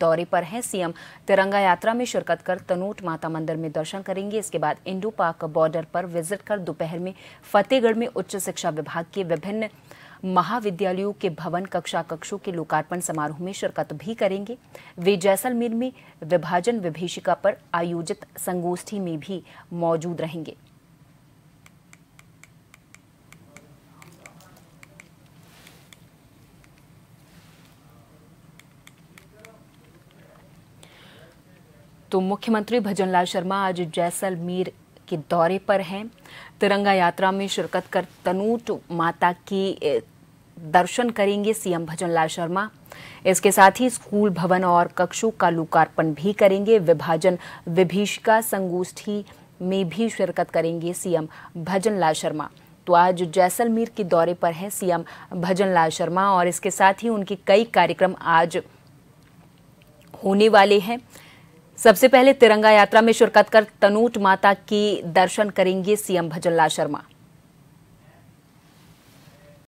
दौरे पर हैं सीएम तिरंगा यात्रा में शिरकत कर तनूट माता मंदिर में दर्शन करेंगे इसके बाद इंडो पाक बॉर्डर पर विजिट कर दोपहर में फतेहगढ़ में उच्च शिक्षा विभाग के विभिन्न महाविद्यालयों के भवन कक्षा कक्षों के लोकार्पण समारोह में शिरकत भी करेंगे वे जैसलमेर में विभाजन विभीषिका पर आयोजित संगोष्ठी में भी मौजूद रहेंगे तो मुख्यमंत्री भजनलाल शर्मा आज जैसलमेर के दौरे पर हैं तिरंगा यात्रा में शिरकत कर तनूट माता की दर्शन करेंगे सीएम भजनलाल शर्मा इसके साथ ही स्कूल भवन और कक्षों का लोकार्पण भी करेंगे विभाजन विभीषिका संगोष्ठी में भी शिरकत करेंगे सीएम भजनलाल शर्मा तो आज जैसलमेर के दौरे पर हैं सीएम भजनलाल शर्मा और इसके साथ ही उनके कई कार्यक्रम आज होने वाले हैं सबसे पहले तिरंगा यात्रा में शिरकत कर तनूट माता की दर्शन करेंगे सीएम भजनलाल शर्मा